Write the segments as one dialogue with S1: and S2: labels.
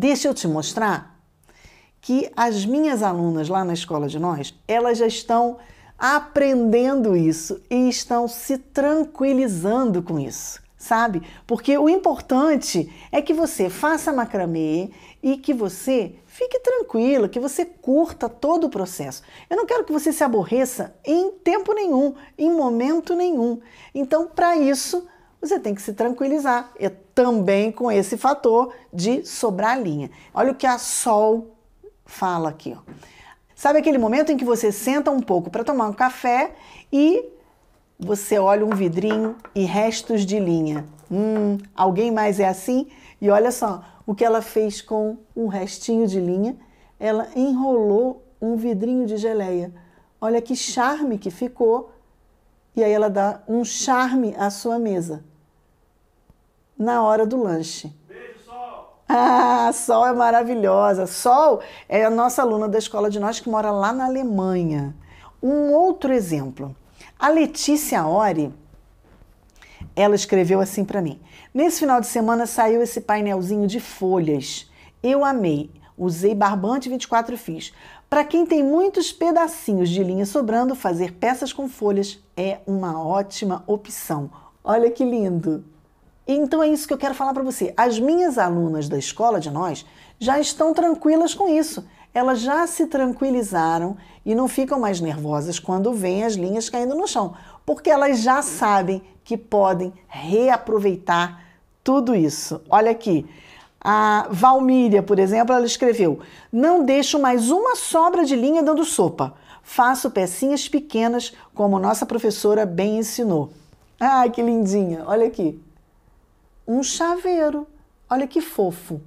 S1: Deixa eu te mostrar que as minhas alunas lá na escola de nós, elas já estão aprendendo isso e estão se tranquilizando com isso, sabe? Porque o importante é que você faça macramê e que você fique tranquila, que você curta todo o processo. Eu não quero que você se aborreça em tempo nenhum, em momento nenhum. Então, para isso, você tem que se tranquilizar. É também com esse fator de sobrar linha. Olha o que a Sol fala aqui. Ó. Sabe aquele momento em que você senta um pouco para tomar um café e você olha um vidrinho e restos de linha. Hum, alguém mais é assim? E olha só, o que ela fez com um restinho de linha? Ela enrolou um vidrinho de geleia. Olha que charme que ficou. E aí ela dá um charme à sua mesa na hora do lanche. Beijo, Sol! Ah, Sol é maravilhosa. Sol é a nossa aluna da escola de nós que mora lá na Alemanha. Um outro exemplo. A Letícia Ori, ela escreveu assim para mim: Nesse final de semana saiu esse painelzinho de folhas. Eu amei. Usei barbante 24 fios. Para quem tem muitos pedacinhos de linha sobrando, fazer peças com folhas é uma ótima opção. Olha que lindo! Então é isso que eu quero falar para você. As minhas alunas da escola de nós já estão tranquilas com isso. Elas já se tranquilizaram e não ficam mais nervosas quando vêm as linhas caindo no chão, porque elas já sabem que podem reaproveitar tudo isso. Olha aqui. A Valmíria, por exemplo, ela escreveu: Não deixo mais uma sobra de linha dando sopa. Faço pecinhas pequenas, como nossa professora bem ensinou. Ah, que lindinha! Olha aqui um chaveiro. Olha que fofo!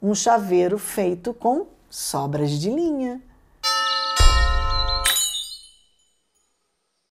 S1: Um chaveiro feito com sobras de linha.